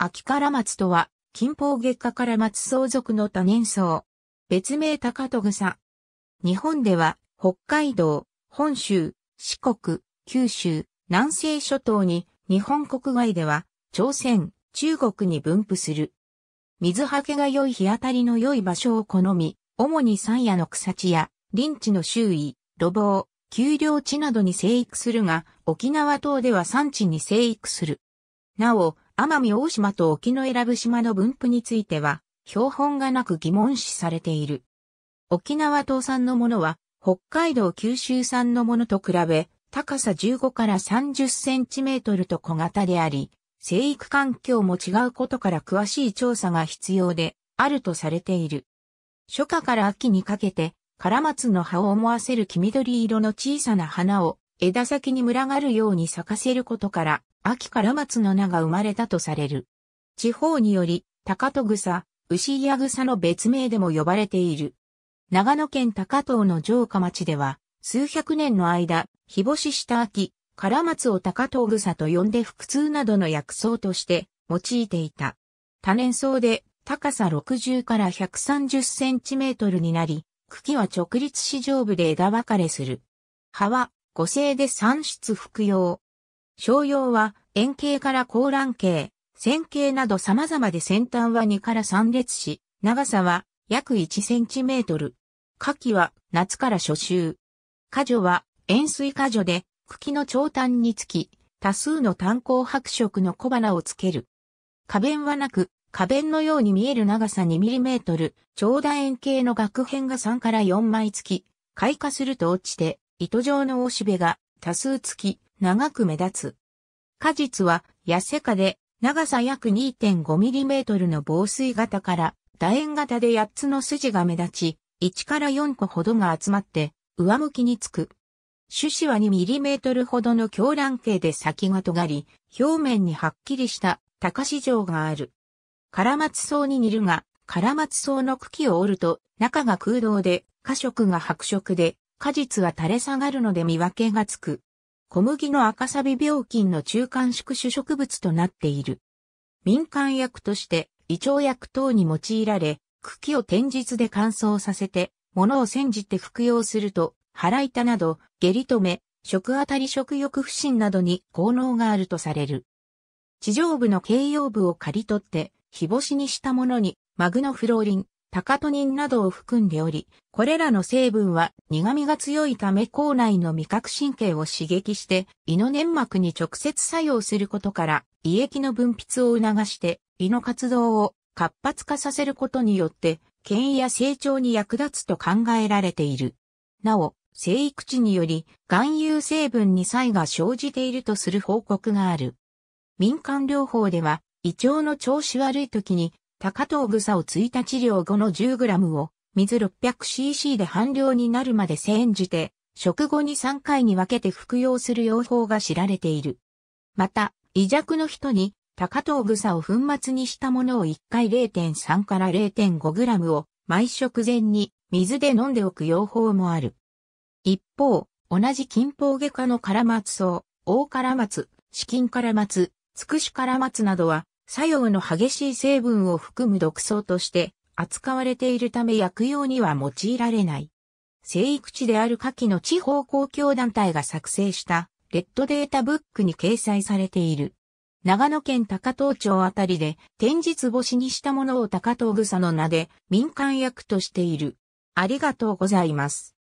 秋から松とは、近方月下から松相続の多年草。別名高戸草。日本では、北海道、本州、四国、九州、南西諸島に、日本国外では、朝鮮、中国に分布する。水はけが良い日当たりの良い場所を好み、主に山野の草地や、林地の周囲、路傍、丘陵地などに生育するが、沖縄島では山地に生育する。なお、奄美大島と沖永良部島の分布については、標本がなく疑問視されている。沖縄島産のものは、北海道九州産のものと比べ、高さ15から30センチメートルと小型であり、生育環境も違うことから詳しい調査が必要で、あるとされている。初夏から秋にかけて、カラマツの葉を思わせる黄緑色の小さな花を枝先に群がるように咲かせることから、秋から松の名が生まれたとされる。地方により、高戸草、牛屋草の別名でも呼ばれている。長野県高戸の城下町では、数百年の間、日干しした秋、唐松を高戸草と呼んで腹痛などの薬草として用いていた。多年草で高さ60から130センチメートルになり、茎は直立市上部で枝分かれする。葉は、五星で産出服用、商用は円形から高卵形、線形など様々で先端は2から3列し、長さは約1センチメートル。夏季は夏から初秋。果樹は円錐果樹で茎の長短につき、多数の単行白色の小花をつける。花弁はなく、花弁のように見える長さ2トル、長楕円形の額片が3から4枚付き、開花すると落ちて、糸状の大しべが多数付き、長く目立つ。果実は、痩せ果で、長さ約 2.5mm の防水型から楕円型で8つの筋が目立ち、1から4個ほどが集まって上向きにつく。種子は 2mm ほどの狂乱形で先が尖り、表面にはっきりした高市場がある。カラマツ草に似るが、カラマツ草の茎を折ると中が空洞で、花色が白色で、果実は垂れ下がるので見分けがつく。小麦の赤サビ病菌の中間宿主植物となっている。民間薬として胃腸薬等に用いられ、茎を天日で乾燥させて、物を煎じて服用すると、腹痛など、下痢止め、食あたり食欲不振などに効能があるとされる。地上部の形容部を刈り取って、日干しにしたものに、マグノフローリン、タカトニンなどを含んでおり、これらの成分は苦味が強いため口内の味覚神経を刺激して胃の粘膜に直接作用することから胃液の分泌を促して胃の活動を活発化させることによって権威や成長に役立つと考えられている。なお、生育地により含有成分に差異が生じているとする報告がある。民間療法では胃腸の調子悪い時に高藤草を1日量後の 10g を水 600cc で半量になるまで煎じて、食後に3回に分けて服用する用法が知られている。また、胃弱の人に、高藤草を粉末にしたものを1回0.3から 0.5g を毎食前に水で飲んでおく用法もある。一方、同じ金峰外科のカラマツ大カラマツ、至金カラマツ、つくしカラマツなどは、作用の激しい成分を含む毒草として扱われているため薬用には用いられない。生育地である下記の地方公共団体が作成したレッドデータブックに掲載されている。長野県高遠町あたりで天日ぼしにしたものを高遠草の名で民間薬としている。ありがとうございます。